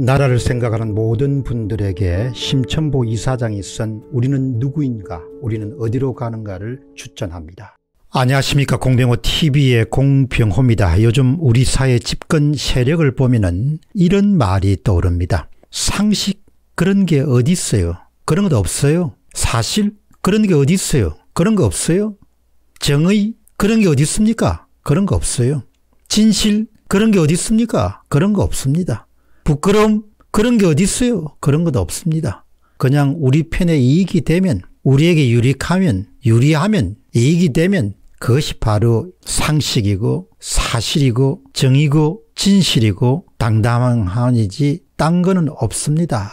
나라를 생각하는 모든 분들에게 심천보 이사장이 쓴 우리는 누구인가 우리는 어디로 가는가를 추천합니다. 안녕하십니까 공병호TV의 공병호입니다. 요즘 우리 사회 집권 세력을 보면은 이런 말이 떠오릅니다. 상식 그런 게 어디 있어요? 그런 것 없어요. 사실 그런 게 어디 있어요? 그런 거 없어요. 정의 그런 게 어디 있습니까? 그런 거 없어요. 진실 그런 게 어디 있습니까? 그런 거 없습니다. 부끄러움 그런 게 어디 있어요? 그런 것도 없습니다. 그냥 우리 편의 이익이 되면 우리에게 유익하면 유리하면 이익이 되면 그것이 바로 상식이고 사실이고 정이고 진실이고 당당함이지 딴 거는 없습니다.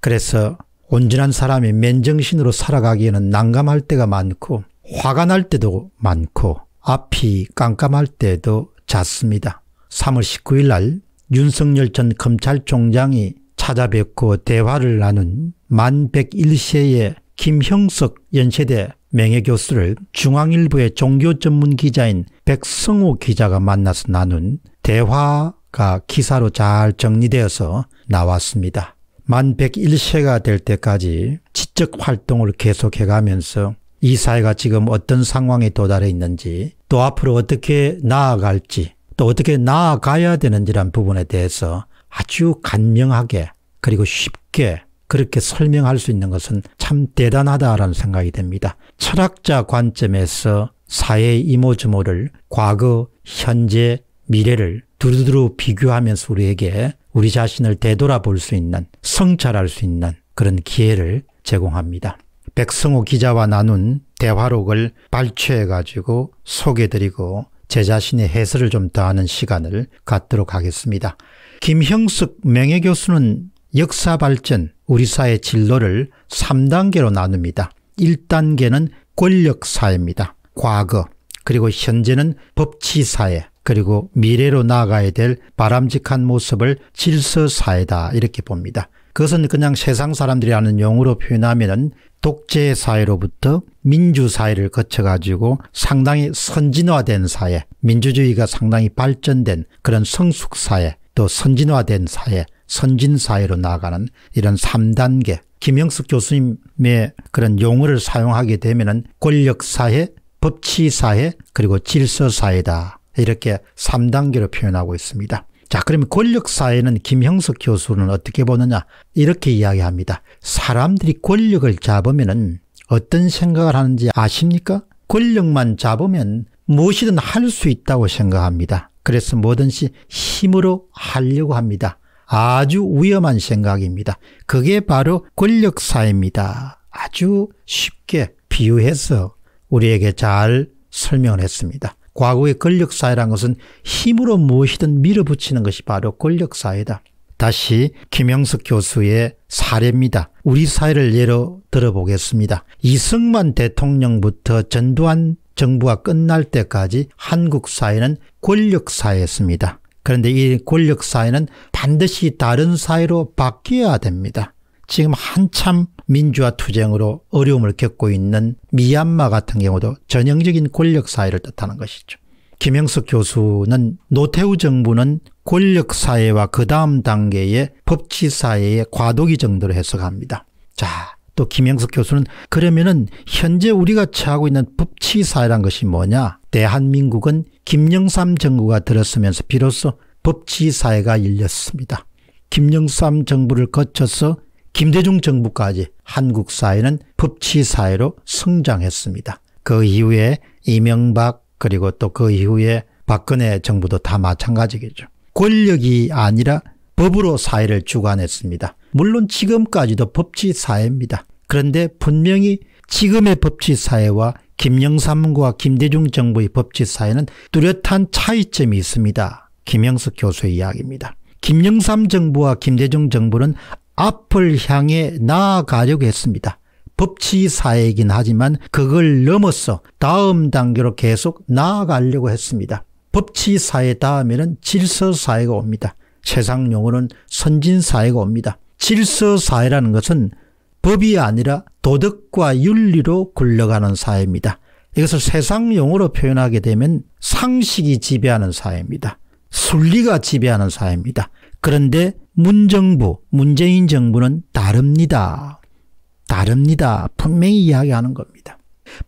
그래서 온전한 사람이 맨정신으로 살아가기에는 난감할 때가 많고 화가 날 때도 많고 앞이 깜깜할 때도 잦습니다. 3월 19일 날 윤석열 전 검찰총장이 찾아뵙고 대화를 나눈 만 101세의 김형석 연세대 명예교수를 중앙일보의 종교전문 기자인 백성호 기자가 만나서 나눈 대화가 기사로 잘 정리되어서 나왔습니다. 만 101세가 될 때까지 지적 활동을 계속해가면서 이 사회가 지금 어떤 상황에 도달해 있는지 또 앞으로 어떻게 나아갈지 또 어떻게 나아가야 되는지란 부분에 대해서 아주 간명하게 그리고 쉽게 그렇게 설명할 수 있는 것은 참 대단하다라는 생각이 듭니다 철학자 관점에서 사회의 이모저모를 과거, 현재, 미래를 두루두루 비교하면서 우리에게 우리 자신을 되돌아볼 수 있는 성찰할 수 있는 그런 기회를 제공합니다. 백성호 기자와 나눈 대화록을 발췌해 가지고 소개드리고 제 자신의 해설을 좀 더하는 시간을 갖도록 하겠습니다. 김형숙 명예교수는 역사 발전, 우리 사회 진로를 3단계로 나눕니다. 1단계는 권력 사회입니다. 과거, 그리고 현재는 법치 사회, 그리고 미래로 나아가야 될 바람직한 모습을 질서 사회다 이렇게 봅니다. 그것은 그냥 세상 사람들이 아는 용어로 표현하면 독재 사회로부터 민주 사회를 거쳐 가지고 상당히 선진화된 사회, 민주주의가 상당히 발전된 그런 성숙 사회, 또 선진화된 사회, 선진 사회로 나아가는 이런 3단계. 김영숙 교수님의 그런 용어를 사용하게 되면 권력 사회, 법치 사회, 그리고 질서 사회다. 이렇게 3단계로 표현하고 있습니다. 자, 그러면 권력사회는 김형석 교수는 어떻게 보느냐 이렇게 이야기합니다. 사람들이 권력을 잡으면 어떤 생각을 하는지 아십니까? 권력만 잡으면 무엇이든 할 수 있다고 생각합니다. 그래서 뭐든지 힘으로 하려고 합니다. 아주 위험한 생각입니다. 그게 바로 권력사입니다. 아주 쉽게 비유해서 우리에게 잘 설명을 했습니다. 과거의 권력사회란 것은 힘으로 무엇이든 밀어붙이는 것이 바로 권력사회다. 다시 김영석 교수의 사례입니다. 우리 사회를 예로 들어보겠습니다. 이승만 대통령부터 전두환 정부가 끝날 때까지 한국 사회는 권력사회였습니다. 그런데 이 권력사회는 반드시 다른 사회로 바뀌어야 됩니다. 지금 한참 민주화 투쟁으로 어려움을 겪고 있는 미얀마 같은 경우도 전형적인 권력 사회를 뜻하는 것이죠. 김영석 교수는 노태우 정부는 권력 사회와 그 다음 단계의 법치 사회의 과도기 정도로 해석합니다. 자, 또 김영석 교수는 그러면은 현재 우리가 취하고 있는 법치 사회란 것이 뭐냐? 대한민국은 김영삼 정부가 들었으면서 비로소 법치 사회가 열렸습니다. 김영삼 정부를 거쳐서 김대중 정부까지 한국 사회는 법치 사회로 성장했습니다. 그 이후에 이명박 그리고 또 그 이후에 박근혜 정부도 다 마찬가지겠죠. 권력이 아니라 법으로 사회를 주관했습니다. 물론 지금까지도 법치 사회입니다. 그런데 분명히 지금의 법치 사회와 김영삼과 김대중 정부의 법치 사회는 뚜렷한 차이점이 있습니다. 김영숙 교수의 이야기입니다. 김영삼 정부와 김대중 정부는 앞을 향해 나아가려고 했습니다. 법치사회이긴 하지만 그걸 넘어서 다음 단계로 계속 나아가려고 했습니다. 법치사회 다음에는 질서사회가 옵니다. 세상 용어는 선진사회가 옵니다. 질서사회라는 것은 법이 아니라 도덕과 윤리로 굴러가는 사회입니다. 이것을 세상 용어로 표현하게 되면 상식이 지배하는 사회입니다. 순리가 지배하는 사회입니다. 그런데 문정부, 문재인 정부는 다릅니다. 다릅니다. 분명히 이야기하는 겁니다.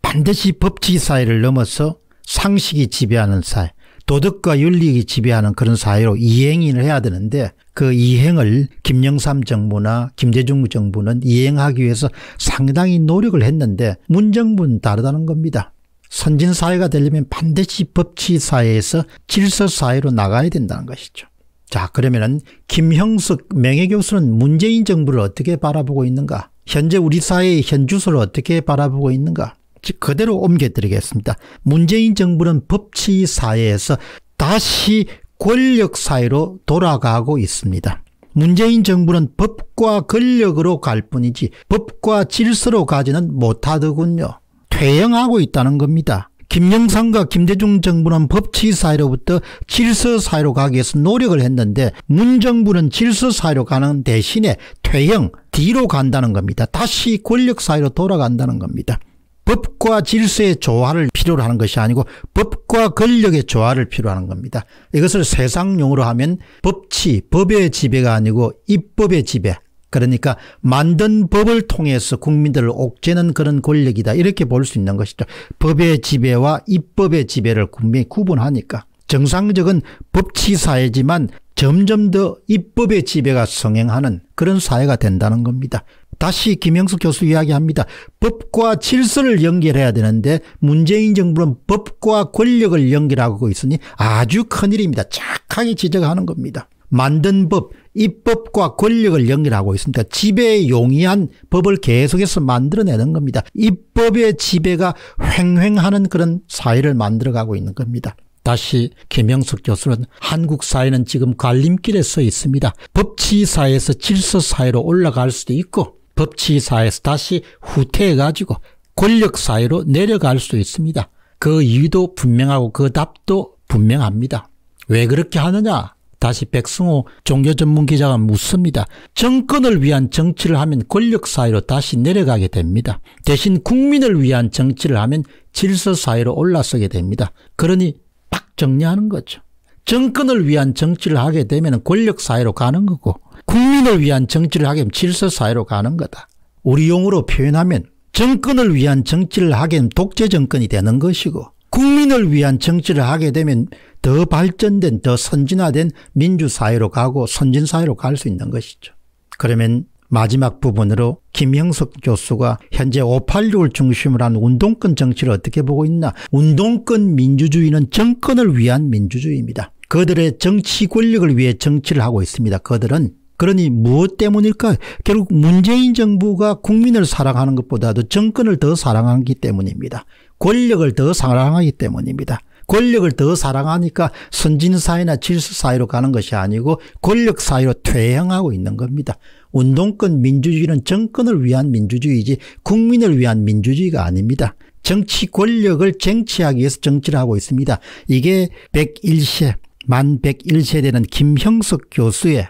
반드시 법치 사회를 넘어서 상식이 지배하는 사회, 도덕과 윤리가 지배하는 그런 사회로 이행을 해야 되는데 그 이행을 김영삼 정부나 김대중 정부는 이행하기 위해서 상당히 노력을 했는데 문정부는 다르다는 겁니다. 선진사회가 되려면 반드시 법치사회에서 질서사회로 나가야 된다는 것이죠. 자, 그러면은 김형숙 명예교수는 문재인 정부를 어떻게 바라보고 있는가? 현재 우리 사회의 현주소를 어떻게 바라보고 있는가? 즉, 그대로 옮겨드리겠습니다. 문재인 정부는 법치 사회에서 다시 권력 사회로 돌아가고 있습니다. 문재인 정부는 법과 권력으로 갈 뿐이지 법과 질서로 가지는 못하더군요. 퇴행하고 있다는 겁니다. 김영삼과 김대중 정부는 법치 사회로부터 질서 사회로 가기 위해서 노력을 했는데 문정부는 질서 사회로 가는 대신에 퇴형 뒤로 간다는 겁니다. 다시 권력 사회로 돌아간다는 겁니다. 법과 질서의 조화를 필요로 하는 것이 아니고 법과 권력의 조화를 필요로 하는 겁니다. 이것을 세상용으로 하면 법치, 법의 지배가 아니고 입법의 지배, 그러니까 만든 법을 통해서 국민들을 옥죄는 그런 권력이다. 이렇게 볼 수 있는 것이죠. 법의 지배와 입법의 지배를 국민이 구분하니까. 정상적은 법치사회지만 점점 더 입법의 지배가 성행하는 그런 사회가 된다는 겁니다. 다시 김영수 교수 이야기합니다. 법과 질서를 연결해야 되는데 문재인 정부는 법과 권력을 연결하고 있으니 아주 큰일입니다. 착하게 지적하는 겁니다. 만든 법, 입법과 권력을 연결하고 있습니다. 그러니까 지배에 용이한 법을 계속해서 만들어내는 겁니다. 입법의 지배가 횡횡하는 그런 사회를 만들어가고 있는 겁니다. 다시 김영석 교수는 한국 사회는 지금 갈림길에 서 있습니다. 법치사회에서 질서사회로 올라갈 수도 있고 법치사회에서 다시 후퇴해가지고 권력사회로 내려갈 수도 있습니다. 그 이유도 분명하고 그 답도 분명합니다. 왜 그렇게 하느냐? 다시 백승호 종교 전문 기자가 묻습니다. 정권을 위한 정치를 하면 권력 사회로 다시 내려가게 됩니다. 대신 국민을 위한 정치를 하면 질서 사회로 올라서게 됩니다. 그러니 딱 정리하는 거죠. 정권을 위한 정치를 하게 되면 권력 사회로 가는 거고 국민을 위한 정치를 하게 되면 질서 사회로 가는 거다. 우리 용어로 표현하면 정권을 위한 정치를 하게 되면 독재 정권이 되는 것이고 국민을 위한 정치를 하게 되면 더 발전된 더 선진화된 민주사회로 가고 선진사회로 갈 수 있는 것이죠. 그러면 마지막 부분으로 김영석 교수가 현재 586을 중심으로 한 운동권 정치를 어떻게 보고 있나 운동권 민주주의는 정권을 위한 민주주의입니다. 그들의 정치 권력을 위해 정치를 하고 있습니다. 그들은 그러니 무엇 때문일까? 결국 문재인 정부가 국민을 사랑하는 것보다도 정권을 더 사랑하기 때문입니다. 권력을 더 사랑하기 때문입니다. 권력을 더 사랑하니까 선진사회나 질서사회로 가는 것이 아니고 권력사회로 퇴행하고 있는 겁니다. 운동권 민주주의는 정권을 위한 민주주의지 국민을 위한 민주주의가 아닙니다. 정치 권력을 쟁취하기 위해서 정치를 하고 있습니다. 이게 101세 만 101세 되는 김형석 교수의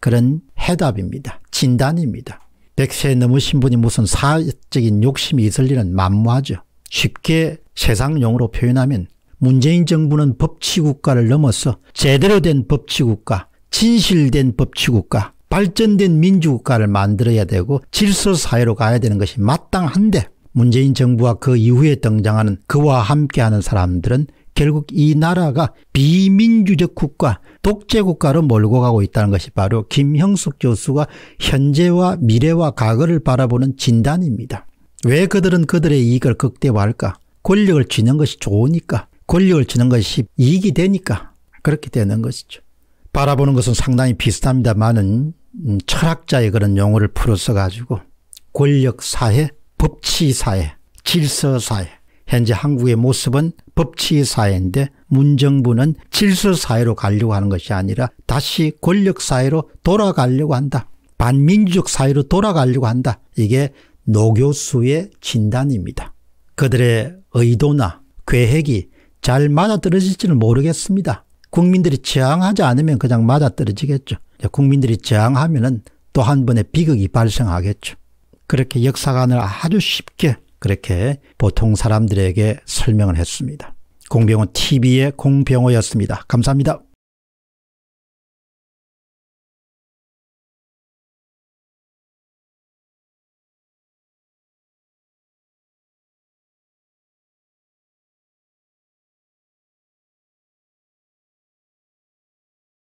그런 해답입니다. 진단입니다. 100세 넘으신 분이 무슨 사적인 욕심이 있을 리는 만무하죠. 쉽게 세상용어로 표현하면 문재인 정부는 법치국가를 넘어서 제대로 된 법치국가, 진실된 법치국가, 발전된 민주국가를 만들어야 되고 질서사회로 가야 되는 것이 마땅한데 문재인 정부와 그 이후에 등장하는 그와 함께하는 사람들은 결국 이 나라가 비민주적 국가, 독재국가로 몰고 가고 있다는 것이 바로 김형숙 교수가 현재와 미래와 과거를 바라보는 진단입니다. 왜 그들은 그들의 이익을 극대화할까? 권력을 쥐는 것이 좋으니까. 권력을 쥐는 것이 이익이 되니까. 그렇게 되는 것이죠. 바라보는 것은 상당히 비슷합니다만은 음, 철학자의 그런 용어를 풀어서 가지고 권력 사회, 법치 사회, 질서 사회. 현재 한국의 모습은 법치 사회인데 문정부는 질서 사회로 가려고 하는 것이 아니라 다시 권력 사회로 돌아가려고 한다. 반민족 사회로 돌아가려고 한다. 이게 노교수의 진단입니다. 그들의 의도나 계획이 잘 맞아떨어질지는 모르겠습니다. 국민들이 저항하지 않으면 그냥 맞아떨어지겠죠. 국민들이 저항하면 또 한 번의 비극이 발생하겠죠. 그렇게 역사관을 아주 쉽게 그렇게 보통 사람들에게 설명을 했습니다. 공병호 TV의 공병호였습니다. 감사합니다.